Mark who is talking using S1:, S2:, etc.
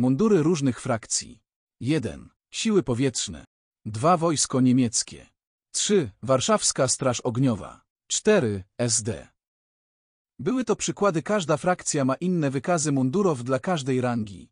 S1: Mundury różnych frakcji. 1. Siły powietrzne. 2. Wojsko niemieckie. 3. Warszawska Straż Ogniowa. 4. SD. Były to przykłady, każda frakcja ma inne wykazy mundurów dla każdej rangi.